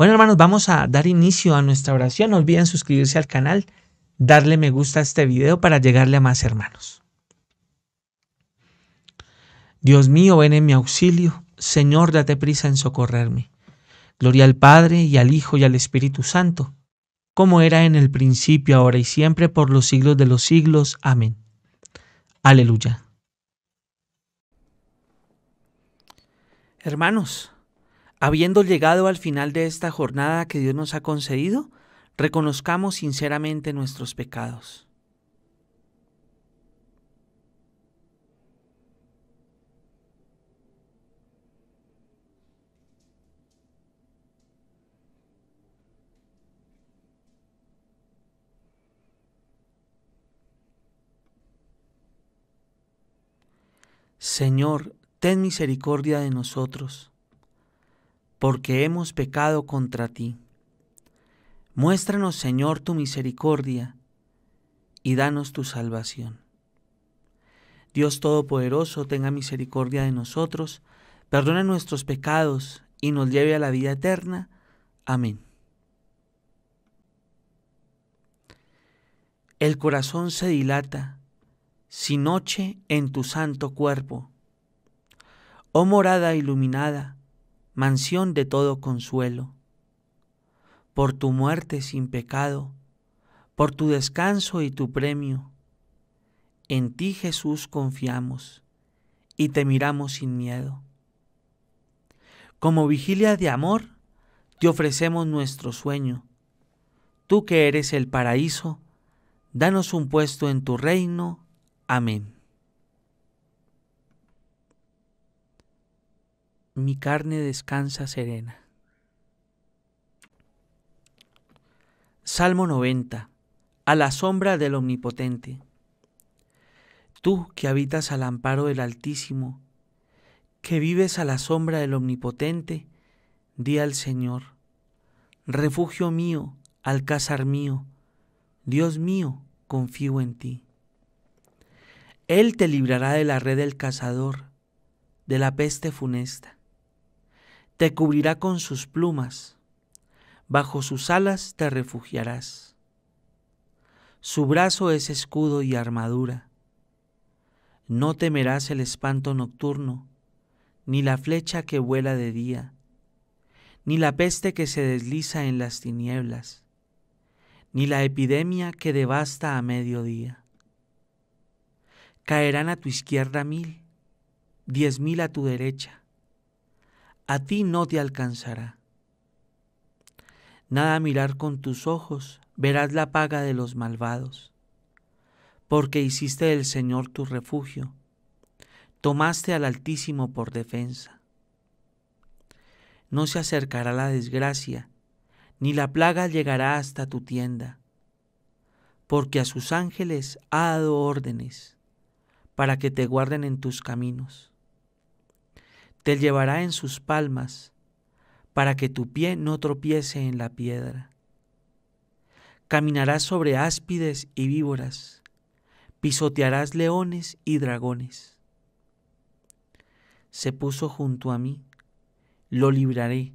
Bueno, hermanos, vamos a dar inicio a nuestra oración. No olviden suscribirse al canal, darle me gusta a este video para llegarle a más hermanos. Dios mío, ven en mi auxilio. Señor, date prisa en socorrerme. Gloria al Padre y al Hijo y al Espíritu Santo, como era en el principio, ahora y siempre, por los siglos de los siglos. Amén. Aleluya. Hermanos, Habiendo llegado al final de esta jornada que Dios nos ha concedido, reconozcamos sinceramente nuestros pecados. Señor, ten misericordia de nosotros porque hemos pecado contra ti. Muéstranos, Señor, tu misericordia y danos tu salvación. Dios Todopoderoso, tenga misericordia de nosotros, perdona nuestros pecados y nos lleve a la vida eterna. Amén. El corazón se dilata, sin noche en tu santo cuerpo. Oh morada iluminada, mansión de todo consuelo. Por tu muerte sin pecado, por tu descanso y tu premio, en ti Jesús confiamos y te miramos sin miedo. Como vigilia de amor, te ofrecemos nuestro sueño. Tú que eres el paraíso, danos un puesto en tu reino. Amén. mi carne descansa serena. Salmo 90. A la sombra del Omnipotente. Tú que habitas al amparo del Altísimo, que vives a la sombra del Omnipotente, di al Señor, refugio mío, alcázar mío, Dios mío, confío en ti. Él te librará de la red del cazador, de la peste funesta te cubrirá con sus plumas, bajo sus alas te refugiarás. Su brazo es escudo y armadura. No temerás el espanto nocturno, ni la flecha que vuela de día, ni la peste que se desliza en las tinieblas, ni la epidemia que devasta a mediodía. Caerán a tu izquierda mil, diez mil a tu derecha a ti no te alcanzará. Nada mirar con tus ojos, verás la paga de los malvados. Porque hiciste del Señor tu refugio, tomaste al Altísimo por defensa. No se acercará la desgracia, ni la plaga llegará hasta tu tienda, porque a sus ángeles ha dado órdenes para que te guarden en tus caminos te llevará en sus palmas, para que tu pie no tropiece en la piedra. Caminarás sobre áspides y víboras, pisotearás leones y dragones. Se puso junto a mí, lo libraré,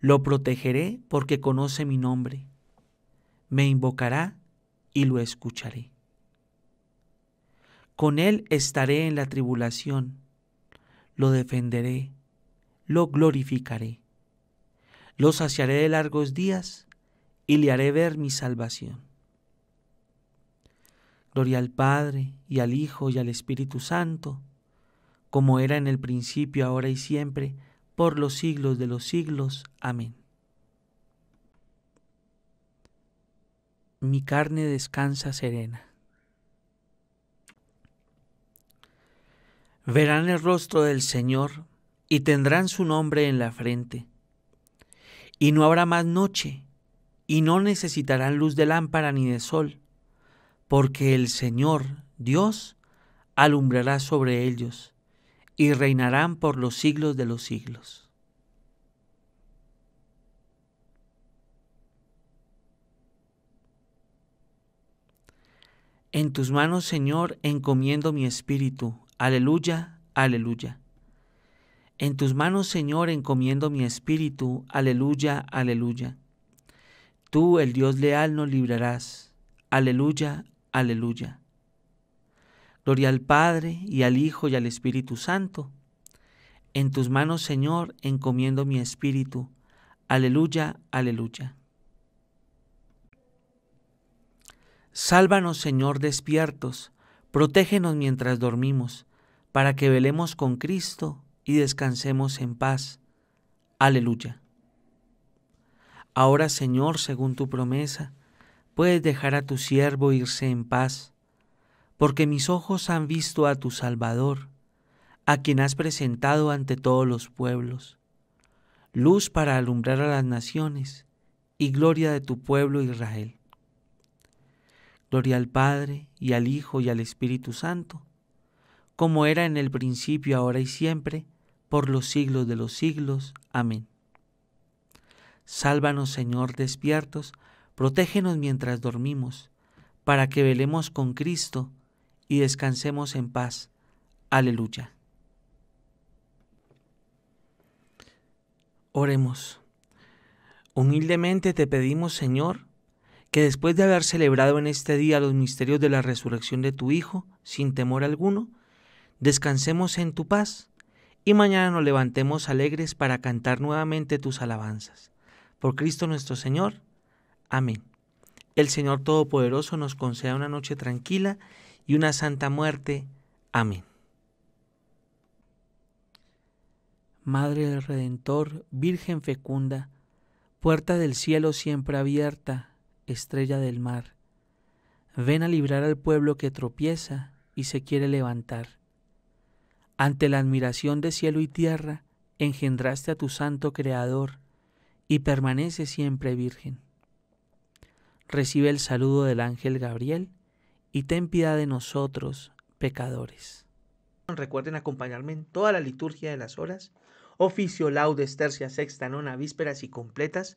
lo protegeré porque conoce mi nombre, me invocará y lo escucharé. Con él estaré en la tribulación lo defenderé, lo glorificaré, lo saciaré de largos días y le haré ver mi salvación. Gloria al Padre y al Hijo y al Espíritu Santo, como era en el principio, ahora y siempre, por los siglos de los siglos. Amén. Mi carne descansa serena. Verán el rostro del Señor y tendrán su nombre en la frente. Y no habrá más noche, y no necesitarán luz de lámpara ni de sol, porque el Señor, Dios, alumbrará sobre ellos, y reinarán por los siglos de los siglos. En tus manos, Señor, encomiendo mi espíritu Aleluya, aleluya. En tus manos, Señor, encomiendo mi espíritu. Aleluya, aleluya. Tú, el Dios leal, nos librarás. Aleluya, aleluya. Gloria al Padre y al Hijo y al Espíritu Santo. En tus manos, Señor, encomiendo mi espíritu. Aleluya, aleluya. Sálvanos, Señor, despiertos Protégenos mientras dormimos, para que velemos con Cristo y descansemos en paz. Aleluya. Ahora, Señor, según tu promesa, puedes dejar a tu siervo irse en paz, porque mis ojos han visto a tu Salvador, a quien has presentado ante todos los pueblos, luz para alumbrar a las naciones y gloria de tu pueblo Israel. Gloria al Padre y al Hijo y al Espíritu Santo, como era en el principio, ahora y siempre, por los siglos de los siglos. Amén. Sálvanos, Señor, despiertos, protégenos mientras dormimos, para que velemos con Cristo y descansemos en paz. Aleluya. Oremos. Humildemente te pedimos, Señor, que después de haber celebrado en este día los misterios de la resurrección de tu Hijo, sin temor alguno, descansemos en tu paz y mañana nos levantemos alegres para cantar nuevamente tus alabanzas. Por Cristo nuestro Señor. Amén. El Señor Todopoderoso nos conceda una noche tranquila y una santa muerte. Amén. Madre del Redentor, Virgen fecunda, puerta del cielo siempre abierta estrella del mar, ven a librar al pueblo que tropieza y se quiere levantar. Ante la admiración de cielo y tierra, engendraste a tu santo Creador y permanece siempre virgen. Recibe el saludo del ángel Gabriel y ten piedad de nosotros, pecadores. Recuerden acompañarme en toda la liturgia de las horas, oficio laudes, tercia, sexta, nona, vísperas y completas,